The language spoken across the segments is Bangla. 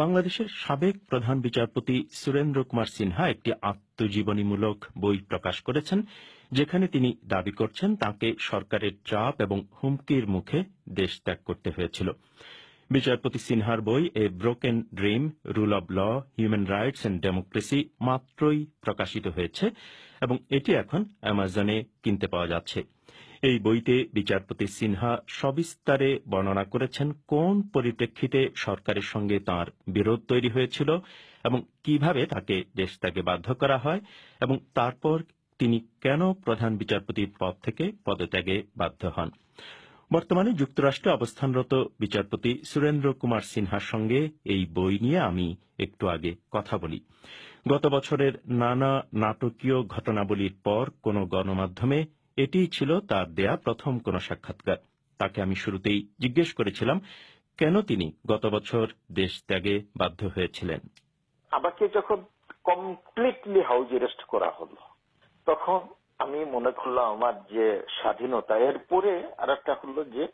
বাংলাদেশের সাবেক প্রধান বিচারপতি সুরেন্দ্র কুমার সিনহা একটি আত্মজীবনীমূলক বই প্রকাশ করেছেন যেখানে তিনি দাবি করছেন তাকে সরকারের চাপ এবং হুমকির মুখে দেশ ত্যাগ করতে হয়েছিল বিচারপতি সিনহার বই a broken dream rule of law human rights and democracy মাত্রই প্রকাশিত হয়েছে এবং এটি এখন অ্যামাজনে কিনতে পাওয়া যাচ্ছে এই বইতে বিচারপতি সিনহা সবিস্তারে বর্ণনা করেছেন কোন পরিপ্রেক্ষিতে সরকারের সঙ্গে তার বিরোধ তৈরি হয়েছিল এবং কিভাবে তাকে দেশ ত্যাগে বাধ্য করা হয় এবং তারপর তিনি কেন প্রধান বিচারপতির পদ থেকে পদত্যাগে বাধ্য হন বর্তমানে যুক্তরাষ্ট্রে অবস্থানরত বিচারপতি সুরেন্দ্র কুমার সিনহার সঙ্গে এই বই নিয়ে আমি একটু আগে কথা বলি গত বছরের নানা নাটকীয় ঘটনাবলীর পর কোন গণমাধ্যমে এটিই ছিল তার দেয়া প্রথম কোন সাক্ষাৎকার তাকে আমি শুরুতেই জিজ্ঞেস করেছিলাম কেন তিনি গত বছর দেশ ত্যাগে বাধ্য হয়েছিলেন আমাকে যখন কমপ্লিটলি হাউজ অ্যারেস্ট করা হলো তখন আমি মনে করলাম আমার যে স্বাধীনতা এরপরে আর একটা হলো যে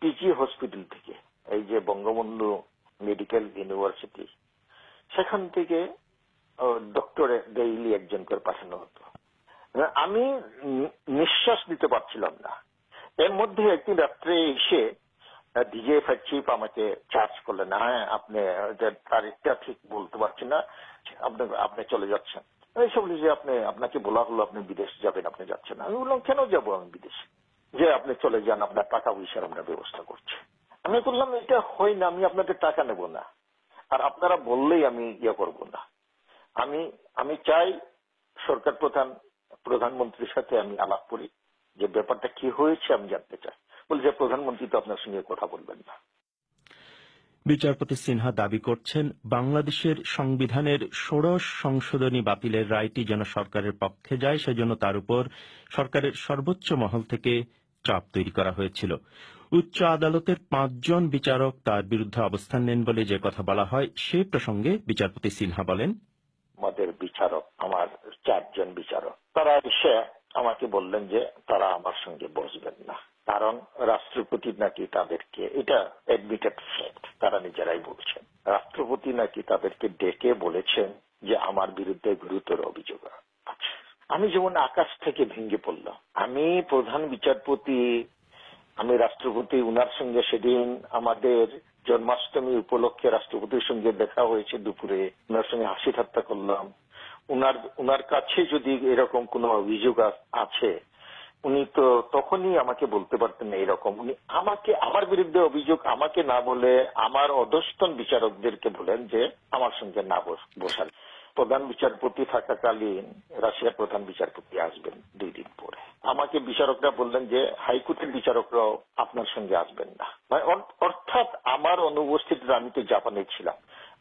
পিজি হসপিটাল থেকে এই যে বঙ্গবন্ধু মেডিকেল ইউনিভার্সিটি সেখান থেকে ডক্টরে ডেইলি একজন করে পাঠানো হতো মানে আমি নিঃশ্বাস দিতে পারছিলাম না এর মধ্যে একদিন রাত্রে এসে ডিজে ফ্যাচিপ আমাকে চার্জ করলেন হ্যাঁ আপনি তারিখটা ঠিক বলতে পারছি না আপনি আপনি চলে যাচ্ছেন এইসব যে আপনি আপনাকে বলা হলো আপনি বিদেশ যাবেন আপনি যাচ্ছেন আমি বললাম কেন যাবো আমি বিদেশে যে আপনি চলে যান আপনার টাকা পয়সার আমরা ব্যবস্থা করছি আমি বললাম এটা হয় না আমি আপনাকে টাকা নেব না আর আপনারা বললেই আমি ইয়ে করব না আমি আমি চাই সরকার প্রধান প্রধানমন্ত্রীর সাথে আমি আলাপ করি যে ব্যাপারটা কি হয়েছে আমি জানতে চাই বলে যে প্রধানমন্ত্রী তো আপনার সঙ্গে কথা বলবেন না বিচারপতি সিনহা দাবি করছেন বাংলাদেশের সংবিধানের ষোড়শ সংশোধনী বাতিলের রায়টি যেন সরকারের পক্ষে যায় সেজন্য তার উপর সরকারের সর্বোচ্চ মহল থেকে চাপ তৈরি করা হয়েছিল উচ্চ আদালতের পাঁচজন বিচারক তার বিরুদ্ধে অবস্থান নেন বলে যে কথা বলা হয় সে প্রসঙ্গে বিচারপতি সিনহা বলেন আমাদের বিচারক আমার চারজন বিচারক তারা এসে আমাকে বললেন যে তারা আমার সঙ্গে বসবেন না কারণ রাষ্ট্রপতি নাকি তাদেরকে এটা অ্যাডমিটেড ফ্যাক্ট তারা নিজেরাই বলছেন রাষ্ট্রপতি নাকি তাদেরকে ডেকে বলেছেন যে আমার বিরুদ্ধে গুরুতর অভিযোগ আমি যেমন আকাশ থেকে ভেঙে পড়লাম আমি প্রধান বিচারপতি আমি রাষ্ট্রপতি উনার সঙ্গে সেদিন আমাদের জন্মাষ্টমী উপলক্ষে রাষ্ট্রপতির সঙ্গে দেখা হয়েছে দুপুরে উনার সঙ্গে হাসি ঠাট্টা করলাম উনার উনার কাছে যদি এরকম কোন অভিযোগ আছে উনি তো তখনই আমাকে বলতে পারতেন এইরকম উনি আমাকে আমার বিরুদ্ধে অভিযোগ আমাকে না বলে আমার অধস্তন বিচারকদেরকে বলেন যে আমার সঙ্গে না বসান প্রধান বিচারপতি থাকাকালীন রাশিয়ার প্রধান বিচারপতি আসবেন দুই দিন পরে আমাকে বিচারকরা বললেন যে হাইকোর্টের বিচারকরাও আপনার সঙ্গে আসবেন না মানে অর্থাৎ আমার অনুপস্থিতিতে আমি তো জাপানে ছিলাম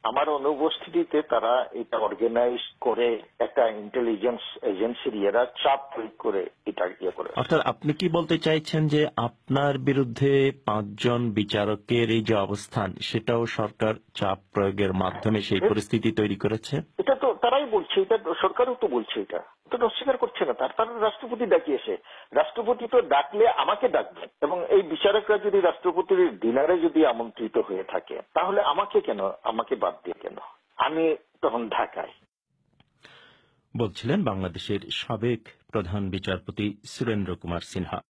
আমার অনুপস্থিতিতে তারা এটা অর্গানাইজ করে একটা ইন্টেলিজেন্স এজেন্সির এরা চাপ প্রয়োগ করে এটা ইয়ে করে অর্থাৎ আপনি কি বলতে চাইছেন যে আপনার বিরুদ্ধে পাঁচজন বিচারকের এই যে অবস্থান সেটাও সরকার চাপ প্রয়োগের মাধ্যমে সেই পরিস্থিতি তৈরি করেছে এটা তো তারাই বলছে এটা সরকারও তো বলছে এটা তো অস্বীকার করছে না তার রাষ্ট্রপতি ডাকিয়েছে রাষ্ট্রপতি তো ডাকলে আমাকে ডাকবেন বিচারকরা যদি রাষ্ট্রপতির ডিনারে যদি আমন্ত্রিত হয়ে থাকে তাহলে আমাকে কেন আমাকে বাদ দিয়ে কেন আমি তখন ঢাকায় বলছিলেন বাংলাদেশের সাবেক প্রধান বিচারপতি সুরেন্দ্র কুমার সিনহা